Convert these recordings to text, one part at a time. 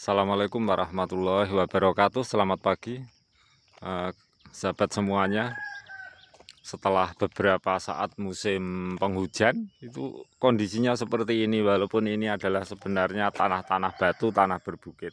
Assalamualaikum warahmatullahi wabarakatuh Selamat pagi eh, Sahabat semuanya Setelah beberapa saat musim penghujan Itu kondisinya seperti ini Walaupun ini adalah sebenarnya tanah-tanah batu Tanah berbukit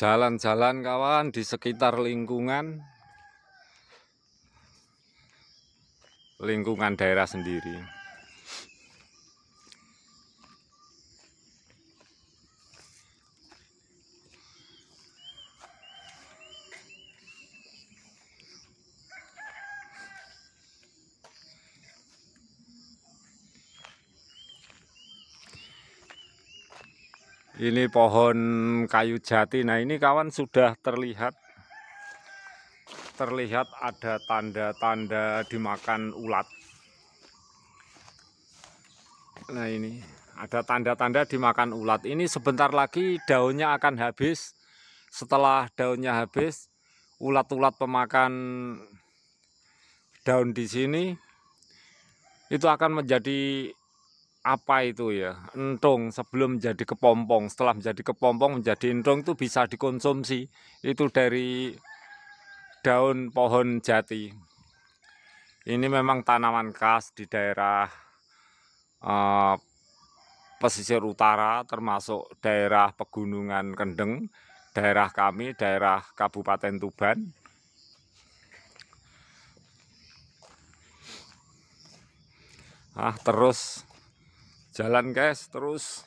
jalan-jalan kawan di sekitar lingkungan lingkungan daerah sendiri ini pohon kayu jati nah ini kawan sudah terlihat terlihat ada tanda-tanda dimakan ulat nah ini ada tanda-tanda dimakan ulat ini sebentar lagi daunnya akan habis setelah daunnya habis ulat-ulat pemakan daun di sini itu akan menjadi apa itu ya entung sebelum jadi kepompong setelah menjadi kepompong menjadi entung itu bisa dikonsumsi itu dari daun pohon jati ini memang tanaman khas di daerah uh, pesisir utara termasuk daerah pegunungan Kendeng daerah kami daerah Kabupaten Tuban ah terus jalan guys terus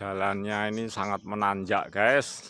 jalannya ini sangat menanjak guys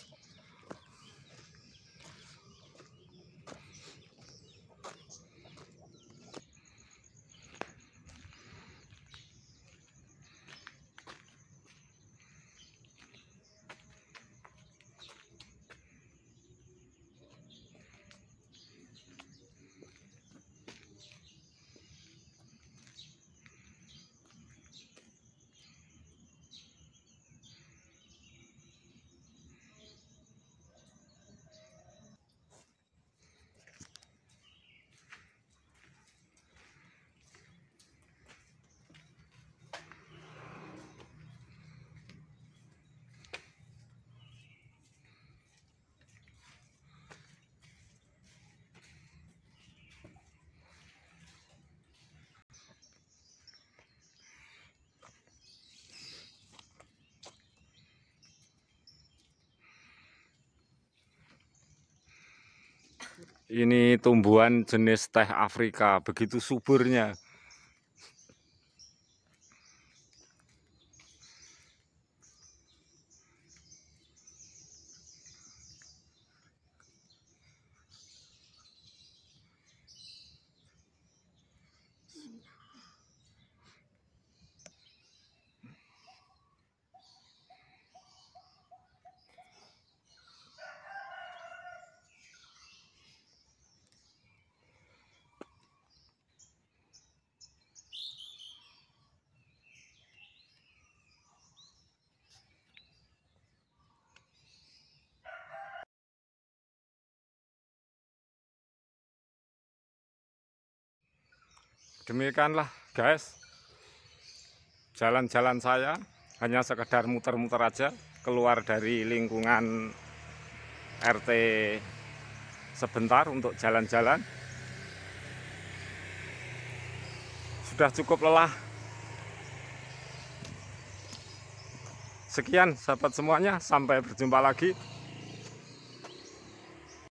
Ini tumbuhan jenis teh Afrika, begitu suburnya. demikianlah guys jalan-jalan saya hanya sekedar muter-muter aja keluar dari lingkungan RT sebentar untuk jalan-jalan sudah cukup lelah sekian sahabat semuanya sampai berjumpa lagi